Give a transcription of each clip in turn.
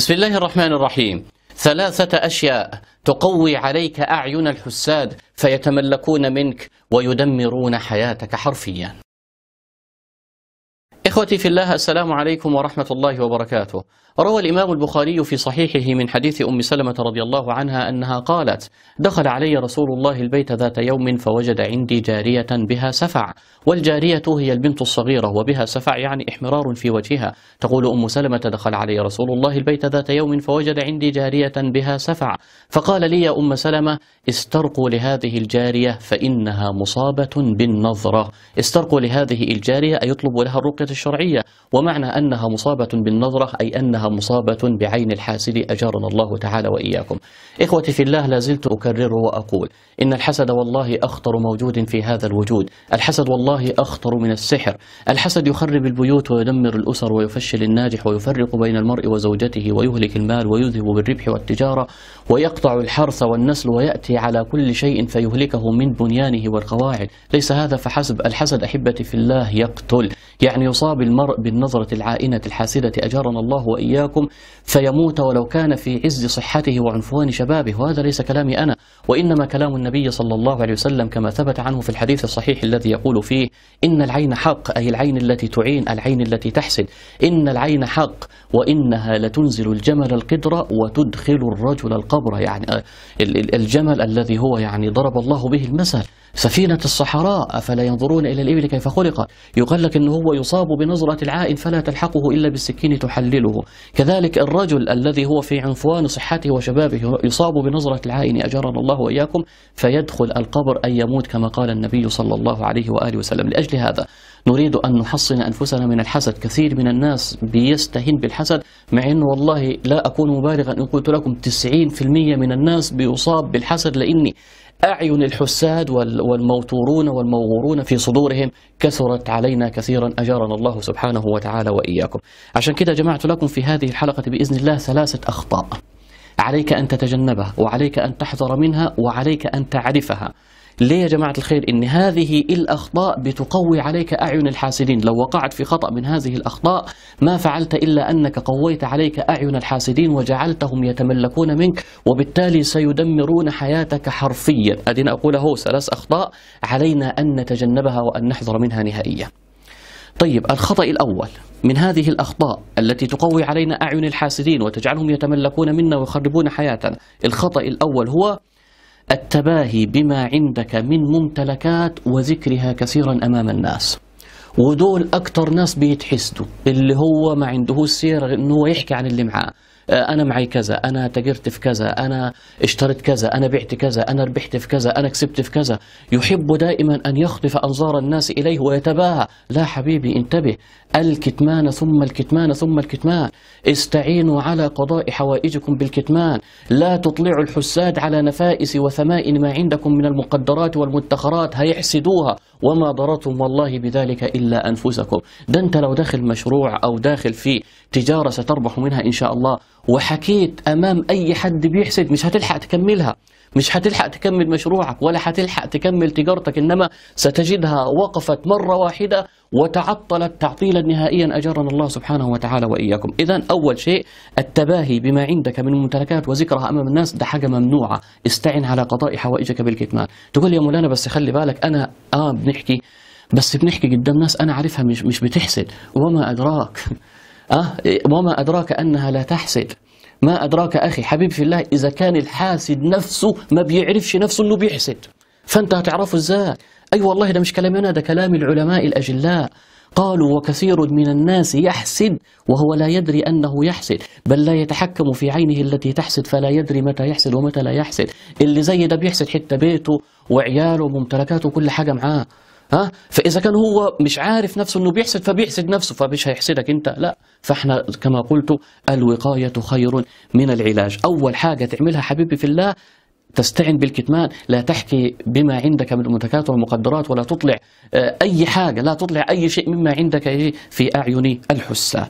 بسم الله الرحمن الرحيم ثلاثة أشياء تقوي عليك أعين الحساد فيتملكون منك ويدمرون حياتك حرفيا إخوتي في الله السلام عليكم ورحمة الله وبركاته روى الإمام البخاري في صحيحه من حديث أم سلمة رضي الله عنها أنها قالت دخل علي رسول الله البيت ذات يوم فوجد عندي جارية بها سفع والجارية هي البنت الصغيرة وبها سفع يعني إحمرار في وجهها تقول أم سلمة دخل علي رسول الله البيت ذات يوم فوجد عندي جارية بها سفع فقال لي يا أم سلمة استرقوا لهذه الجارية فإنها مصابة بالنظرة استرقوا لهذه الجارية أي يطلب لها الرقية الشرعية ومعنى أنها مصابة بالنظرة أي أنها أنها مصابة بعين الحاسد أجارنا الله تعالى وإياكم إخوتي في الله لازلت أكرر وأقول إن الحسد والله أخطر موجود في هذا الوجود الحسد والله أخطر من السحر الحسد يخرب البيوت ويدمر الأسر ويفشل الناجح ويفرق بين المرء وزوجته ويهلك المال ويذهب بالربح والتجارة ويقطع الحرث والنسل ويأتي على كل شيء فيهلكه من بنيانه والقواعد ليس هذا فحسب الحسد أحبتي في الله يقتل يعني يصاب المرء بالنظرة العائنة الحاسدة أجارنا الله وإياكم فيموت ولو كان في عز صحته وعنفوان شبابه وهذا ليس كلامي أنا وإنما كلام النبي صلى الله عليه وسلم كما ثبت عنه في الحديث الصحيح الذي يقول فيه إن العين حق أي العين التي تعين العين التي تحسد إن العين حق وإنها لتنزل الجمل القدر وتدخل الرجل القبر يعني آه، الجمل الذي هو يعني ضرب الله به المثل سفينة الصحراء أفلا ينظرون إلى الإبل كيف خلقت يقال لك أنه هو يصاب بنظرة العائن فلا تلحقه إلا بالسكين تحلله كذلك الرجل الذي هو في عنفوان صحته وشبابه يصاب بنظرة العائن أجرنا الله وإياكم فيدخل القبر أن يموت كما قال النبي صلى الله عليه وآله وسلم لأجل هذا نريد أن نحصن أنفسنا من الحسد كثير من الناس بيستهين بالحسد مع أنه والله لا أكون مبالغا إن قلت لكم 90% من الناس بيصاب بالحسد لأني أعين الحساد والموتورون والموغورون في صدورهم كثرت علينا كثيرا أجارنا الله سبحانه وتعالى وإياكم عشان كده جمعت لكم في هذه الحلقة بإذن الله ثلاثة أخطاء عليك أن تتجنبها وعليك أن تحذر منها وعليك أن تعرفها ليه يا جماعة الخير إن هذه الأخطاء بتقوي عليك أعين الحاسدين لو وقعت في خطأ من هذه الأخطاء ما فعلت إلا أنك قويت عليك أعين الحاسدين وجعلتهم يتملكون منك وبالتالي سيدمرون حياتك حرفيا أدين أقول هو ثلاث أخطاء علينا أن نتجنبها وأن نحذر منها نهائيا طيب الخطأ الأول من هذه الأخطاء التي تقوي علينا أعين الحاسدين وتجعلهم يتملكون منا ويخربون حياتنا الخطأ الأول هو التباهي بما عندك من ممتلكات وذكرها كثيرا أمام الناس ودول أكتر ناس بيتحسدوا اللي هو ما عنده سيرة غير هو يحكي عن اللي معاه آه، انا معي كذا انا تاجرت في كذا انا اشتريت كذا انا بعت كذا انا ربحت في كذا انا كسبت في كذا يحب دائما ان يخطف انظار الناس اليه ويتباهى لا حبيبي انتبه الكتمان ثم الكتمان ثم الكتمان استعينوا على قضاء حوائجكم بالكتمان لا تطلعوا الحساد على نفائس وثمائن ما عندكم من المقدرات والمدخرات هيحسدوها وما ضرتم والله بذلك إلا أنفسكم ده أنت لو داخل مشروع أو داخل في تجارة ستربح منها إن شاء الله وحكيت امام اي حد بيحسد مش هتلحق تكملها مش هتلحق تكمل مشروعك ولا هتلحق تكمل تجارتك انما ستجدها وقفت مره واحده وتعطلت تعطيلا نهائيا اجرنا الله سبحانه وتعالى واياكم اذا اول شيء التباهي بما عندك من ممتلكات وذكرها امام الناس ده حاجه ممنوعه استعن على قضاء حوائجك بالكتمان تقول يا مولانا بس خلي بالك انا اه بنحكي بس بنحكي قدام ناس انا عارفها مش مش بتحسد وما ادراك أه وما أدراك أنها لا تحسد ما أدراك أخي حبيب في الله إذا كان الحاسد نفسه ما بيعرفش نفسه أنه بيحسد فأنت هتعرفه إزاي أي أيوة والله ده مش كلامي أنا ده كلام العلماء الأجلاء قالوا وكثير من الناس يحسد وهو لا يدري أنه يحسد بل لا يتحكم في عينه التي تحسد فلا يدري متى يحسد ومتى لا يحسد اللي زي ده بيحسد حتى بيته وعياله وممتلكاته وكل حاجة معاه ها فاذا كان هو مش عارف نفسه انه بيحسد فبيحسد نفسه فمش هيحسدك انت لا فاحنا كما قلت الوقايه خير من العلاج اول حاجه تعملها حبيبي في الله تستعن بالكتمان لا تحكي بما عندك من المنتجات والمقدرات ولا تطلع آه، أي حاجة لا تطلع أي شيء مما عندك إيه؟ في أعين الحساد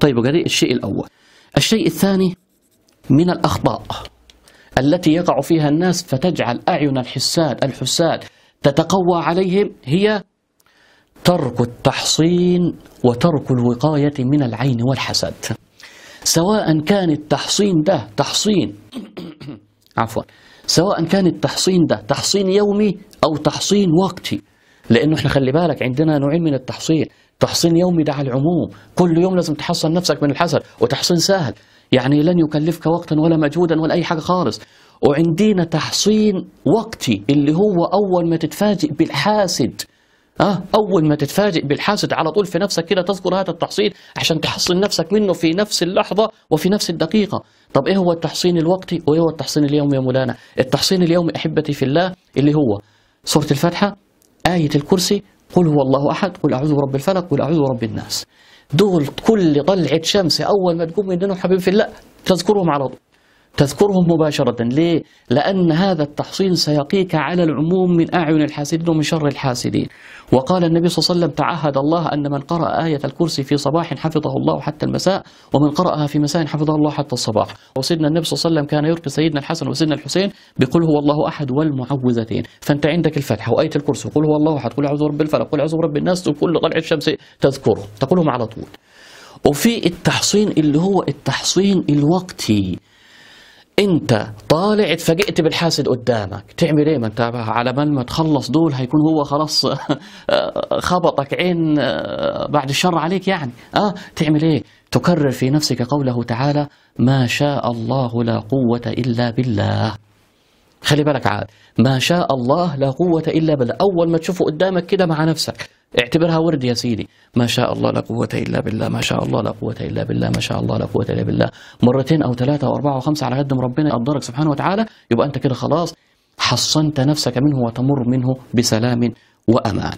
طيب وقال الشيء الأول الشيء الثاني من الأخطاء التي يقع فيها الناس فتجعل أعين الحساد الحساد تتقوى عليهم هي ترك التحصين وترك الوقاية من العين والحسد سواء كان التحصين ده تحصين عفوا سواء كان التحصين ده تحصين يومي أو تحصين وقتي لأنه احنا خلي بالك عندنا نوعين من التحصين تحصين يومي ده على العموم كل يوم لازم تحصن نفسك من الحسد وتحصين سهل يعني لن يكلفك وقتا ولا مجهودا ولا أي حاجة خالص وعندنا تحصين وقتي اللي هو أول ما تتفاجئ بالحاسد أه أول ما تتفاجئ بالحاسد على طول في نفسك كده تذكر هذا التحصين عشان تحصن نفسك منه في نفس اللحظة وفي نفس الدقيقة طب إيه هو التحصين الوقتي وإيه هو التحصين اليومي يا مولانا التحصين اليومي أحبتي في الله اللي هو سورة الفاتحة آية الكرسي قل هو الله أحد قل أعوذ برب الفلق قل أعوذ برب الناس دول كل طلعة شمس أول ما تقوم من دون حبيبي في الله تذكرهم على طول تذكرهم مباشرة ليه؟ لأن هذا التحصين سيقيك على العموم من أعين الحاسدين ومن شر الحاسدين وقال النبي صلى الله عليه وسلم تعهد الله أن من قرأ آية الكرسي في صباح حفظه الله حتى المساء ومن قرأها في مساء حفظه الله حتى الصباح وسيدنا النبي صلى الله عليه وسلم كان يرقي سيدنا الحسن وسيدنا الحسين بقل هو الله أحد والمعوذتين فأنت عندك الفتح وآية الكرسي قل هو الله أحد قل أعوذ برب الفلق قل أعوذ برب الناس وكل طلع الشمس تذكره تقولهم على طول وفي التحصين اللي هو التحصين الوقتي انت طالع اتفاجئت بالحاسد قدامك تعمل ايه ما انت على بال ما تخلص دول هيكون هو خلاص آه، آه، خبطك عين آه، بعد الشر عليك يعني اه تعمل ايه تكرر في نفسك قوله تعالى ما شاء الله لا قوة إلا بالله خلي بالك عاد ما شاء الله لا قوة إلا بالله أول ما تشوفه قدامك كده مع نفسك اعتبرها ورد يا سيدي ما شاء الله لا قوة إلا بالله ما شاء الله لا قوة إلا بالله ما شاء الله لا قوة إلا بالله مرتين أو ثلاثة أو أربعة وخمسة على قد ما ربنا يقدرك سبحانه وتعالى يبقى أنت كده خلاص حصنت نفسك منه وتمر منه بسلام وأمان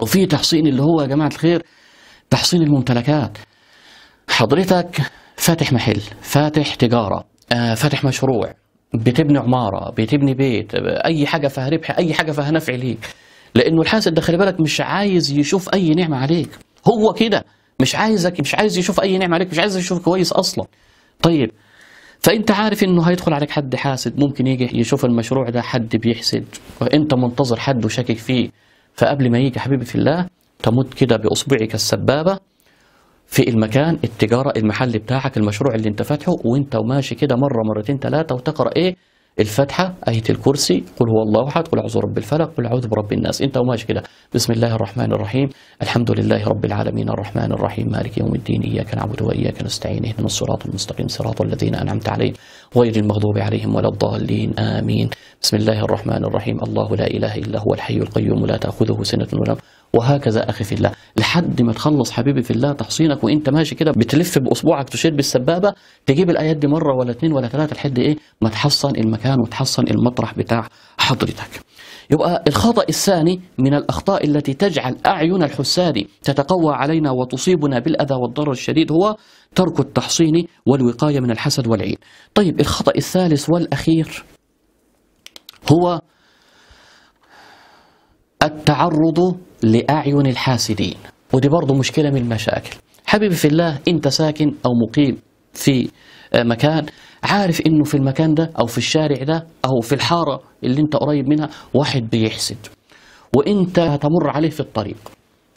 وفي تحصين اللي هو يا جماعة الخير تحصين الممتلكات حضرتك فاتح محل فاتح تجارة آه، فاتح مشروع بتبني عمارة بتبني بيت أي حاجة فهربح أي حاجة فهنفع ليك لانه الحاسد ده خلي بالك مش عايز يشوف اي نعمه عليك هو كده مش عايزك مش عايز يشوف اي نعمه عليك مش عايز يشوف كويس اصلا طيب فانت عارف انه هيدخل عليك حد حاسد ممكن يجي يشوف المشروع ده حد بيحسد وانت منتظر حد وشاكك فيه فقبل ما يجي حبيبي في الله تمد كده باصبعك السبابه في المكان التجاره المحل بتاعك المشروع اللي انت فاتحه وانت وماشي كده مره مرتين ثلاثه وتقرا ايه الفاتحه ايه الكرسي قل هو الله احد قل اعوذ برب الفلق قل اعوذ برب الناس انت وماشي كده بسم الله الرحمن الرحيم الحمد لله رب العالمين الرحمن الرحيم مالك يوم الدين اياك نعبد واياك نستعين اهدنا الصراط المستقيم صراط الذين انعمت عليهم غير المغضوب عليهم ولا الضالين امين بسم الله الرحمن الرحيم الله لا اله الا هو الحي القيوم لا تاخذه سنه ولا وهكذا اخي في الله لحد ما تخلص حبيبي في الله تحصينك وانت ماشي كده بتلف باصبعك تشير بالسبابه تجيب الايات دي مره ولا اتنين ولا ثلاثه لحد ايه ما تحصن المكان وتحصن المطرح بتاع حضرتك يبقى الخطأ الثاني من الأخطاء التي تجعل أعين الحساد تتقوى علينا وتصيبنا بالأذى والضرر الشديد هو ترك التحصين والوقاية من الحسد والعين طيب الخطأ الثالث والأخير هو التعرض لأعين الحاسدين ودي برضه مشكلة من المشاكل حبيبي في الله أنت ساكن أو مقيم في آه، مكان عارف انه في المكان ده او في الشارع ده او في الحاره اللي انت قريب منها واحد بيحسد وانت هتمر عليه في الطريق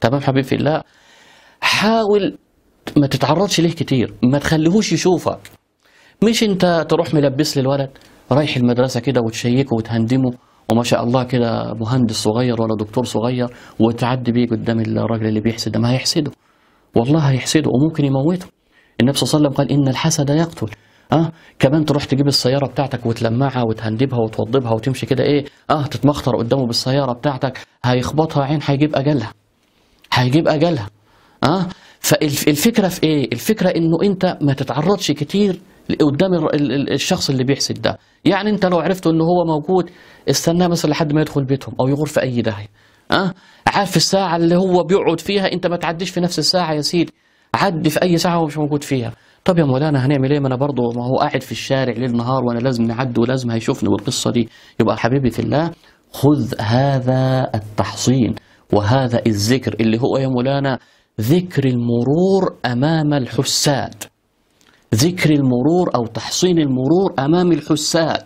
تمام حبيبي في الله حاول ما تتعرضش ليه كتير ما تخليهوش يشوفك مش انت تروح ملبس للولد رايح المدرسه كده وتشيكه وتهندمه وما شاء الله كده مهندس صغير ولا دكتور صغير وتعدي بيه قدام الراجل اللي بيحسد ده ما هيحسده والله هيحسده وممكن يموته النبي صلى الله عليه وسلم قال ان الحسد يقتل اه كمان تروح تجيب السياره بتاعتك وتلمعها وتهندبها وتوضبها وتمشي كده ايه اه تتمخطر قدامه بالسياره بتاعتك هيخبطها عين هيجيب اجلها هيجيب اجلها اه فالفكره في ايه الفكره انه انت ما تتعرضش كتير قدام الشخص اللي بيحسد ده يعني انت لو عرفت ان هو موجود استناه مثلا لحد ما يدخل بيتهم او يغور في اي داهيه اه عارف الساعه اللي هو بيقعد فيها انت ما تعديش في نفس الساعه يا سيدي عدي في اي ساعه هو مش موجود فيها طب يا مولانا هنعمل ايه ما انا برضه ما هو قاعد في الشارع ليل نهار وانا لازم نعدي ولازم هيشوفني والقصه دي يبقى حبيبي في الله خذ هذا التحصين وهذا الذكر اللي هو يا مولانا ذكر المرور امام الحساد ذكر المرور أو تحصين المرور أمام الحساد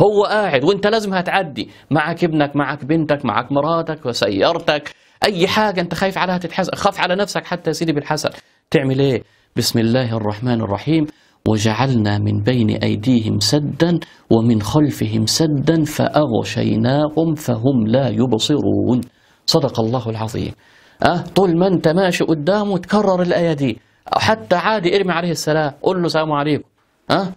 هو قاعد وانت لازم هتعدي معك ابنك معك بنتك معك مراتك وسيارتك اي حاجه انت خايف عليها تتحسن خاف على نفسك حتى يا سيدي بالحسن تعمل ايه بسم الله الرحمن الرحيم وجعلنا من بين ايديهم سدا ومن خلفهم سدا فاغشيناهم فهم لا يبصرون صدق الله العظيم أه طول ما انت ماشي قدامه تكرر الايه دي او حتى عادي ارمي عليه السلام قول له سلام عليكم ها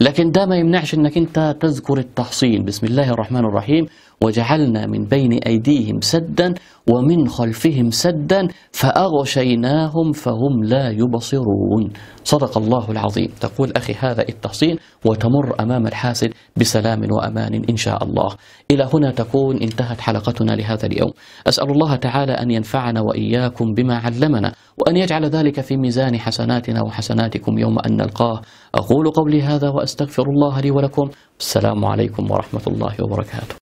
لكن ده ما يمنعش انك انت تذكر التحصين بسم الله الرحمن الرحيم وجعلنا من بين أيديهم سدا ومن خلفهم سدا فأغشيناهم فهم لا يبصرون صدق الله العظيم تقول أخي هذا التحصين وتمر أمام الحاسد بسلام وأمان إن شاء الله إلى هنا تكون انتهت حلقتنا لهذا اليوم أسأل الله تعالى أن ينفعنا وإياكم بما علمنا وأن يجعل ذلك في ميزان حسناتنا وحسناتكم يوم أن نلقاه أقول قولي هذا وأستغفر الله لي ولكم السلام عليكم ورحمة الله وبركاته